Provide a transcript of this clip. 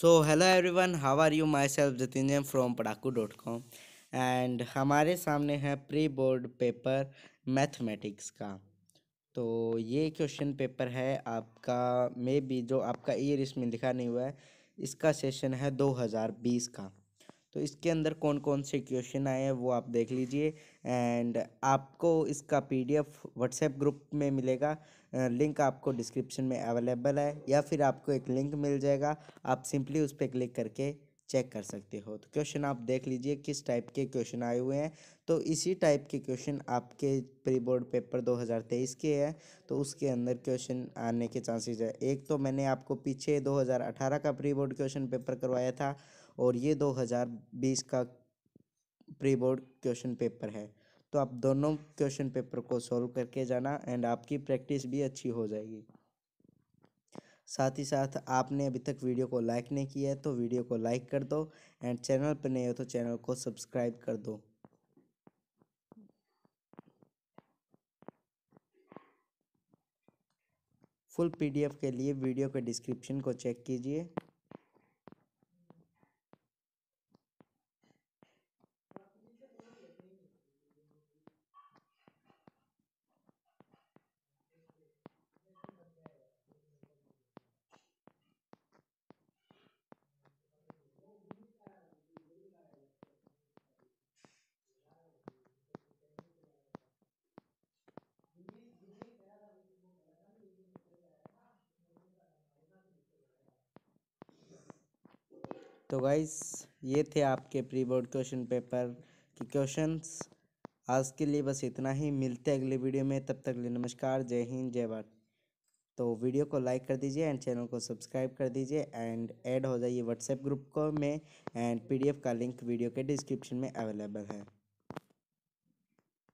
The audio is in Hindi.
so hello everyone how are you myself Jatin from Padhaku dot com and हमारे सामने है प्री बोर्ड पेपर मैथमेटिक्स का तो ये क्वेश्चन पेपर है आपका मे बी जो आपका ईयर इसमें लिखा नहीं हुआ है इसका सेशन है 2020 का तो इसके अंदर कौन कौन से क्वेश्चन आए हैं वो आप देख लीजिए एंड आपको इसका पीडीएफ व्हाट्सएप ग्रुप में मिलेगा लिंक आपको डिस्क्रिप्शन में अवेलेबल है या फिर आपको एक लिंक मिल जाएगा आप सिंपली उस पर क्लिक करके चेक कर सकते हो तो क्वेश्चन आप देख लीजिए किस टाइप के क्वेश्चन आए हुए हैं तो इसी टाइप के क्वेश्चन आपके प्री बोर्ड पेपर 2023 के हैं तो उसके अंदर क्वेश्चन आने के चांसेस है एक तो मैंने आपको पीछे 2018 का प्री बोर्ड क्वेश्चन पेपर करवाया था और ये 2020 का प्री बोर्ड क्वेश्चन पेपर है तो आप दोनों क्वेश्चन पेपर को सॉल्व करके जाना एंड आपकी प्रैक्टिस भी अच्छी हो जाएगी साथ ही साथ आपने अभी तक वीडियो को लाइक नहीं किया है तो वीडियो को लाइक कर दो एंड चैनल पर नए हो तो चैनल को सब्सक्राइब कर दो फुल पीडीएफ के लिए वीडियो के डिस्क्रिप्शन को चेक कीजिए तो गाइस ये थे आपके प्री बोर्ड क्वेश्चन पेपर के क्वेश्चंस आज के लिए बस इतना ही मिलते हैं अगले वीडियो में तब तक लिए नमस्कार जय हिंद जय भारत तो वीडियो को लाइक कर दीजिए एंड चैनल को सब्सक्राइब कर दीजिए एंड ऐड हो जाइए व्हाट्सएप ग्रुप को में एंड पीडीएफ का लिंक वीडियो के डिस्क्रिप्शन में अवेलेबल है